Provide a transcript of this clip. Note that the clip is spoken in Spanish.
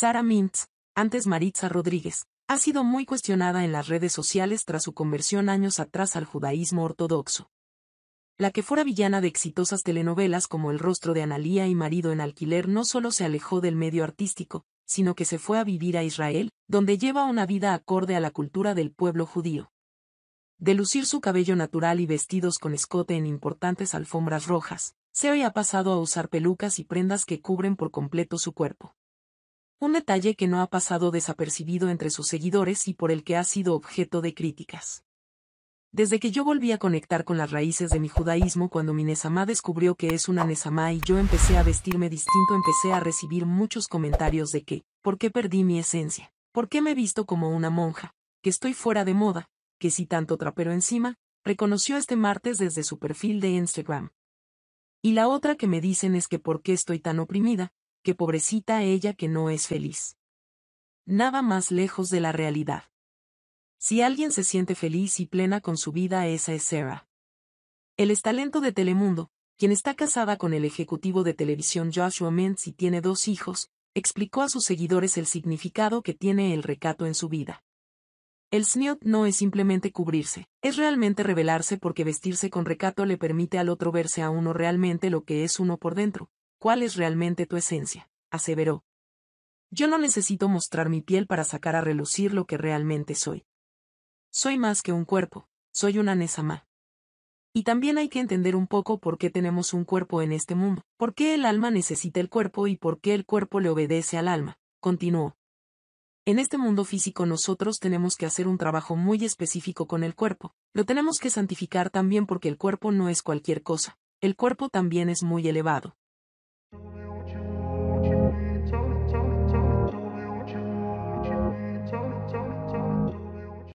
Sara Mintz, antes Maritza Rodríguez, ha sido muy cuestionada en las redes sociales tras su conversión años atrás al judaísmo ortodoxo. La que fuera villana de exitosas telenovelas como El rostro de Analía y Marido en alquiler no solo se alejó del medio artístico, sino que se fue a vivir a Israel, donde lleva una vida acorde a la cultura del pueblo judío. De lucir su cabello natural y vestidos con escote en importantes alfombras rojas, hoy ha pasado a usar pelucas y prendas que cubren por completo su cuerpo un detalle que no ha pasado desapercibido entre sus seguidores y por el que ha sido objeto de críticas. Desde que yo volví a conectar con las raíces de mi judaísmo cuando mi Nesamá descubrió que es una Nesamá y yo empecé a vestirme distinto empecé a recibir muchos comentarios de que, ¿por qué perdí mi esencia? ¿Por qué me he visto como una monja? Que estoy fuera de moda, que si tanto trapero encima, reconoció este martes desde su perfil de Instagram. Y la otra que me dicen es que por qué estoy tan oprimida, que pobrecita ella que no es feliz. Nada más lejos de la realidad. Si alguien se siente feliz y plena con su vida, esa es Sarah. El estalento de Telemundo, quien está casada con el ejecutivo de televisión Joshua Mintz y tiene dos hijos, explicó a sus seguidores el significado que tiene el recato en su vida. El snoot no es simplemente cubrirse, es realmente revelarse porque vestirse con recato le permite al otro verse a uno realmente lo que es uno por dentro, cuál es realmente tu esencia, aseveró. Yo no necesito mostrar mi piel para sacar a relucir lo que realmente soy. Soy más que un cuerpo, soy una Nesama. Y también hay que entender un poco por qué tenemos un cuerpo en este mundo, por qué el alma necesita el cuerpo y por qué el cuerpo le obedece al alma, continuó. En este mundo físico nosotros tenemos que hacer un trabajo muy específico con el cuerpo, lo tenemos que santificar también porque el cuerpo no es cualquier cosa, el cuerpo también es muy elevado.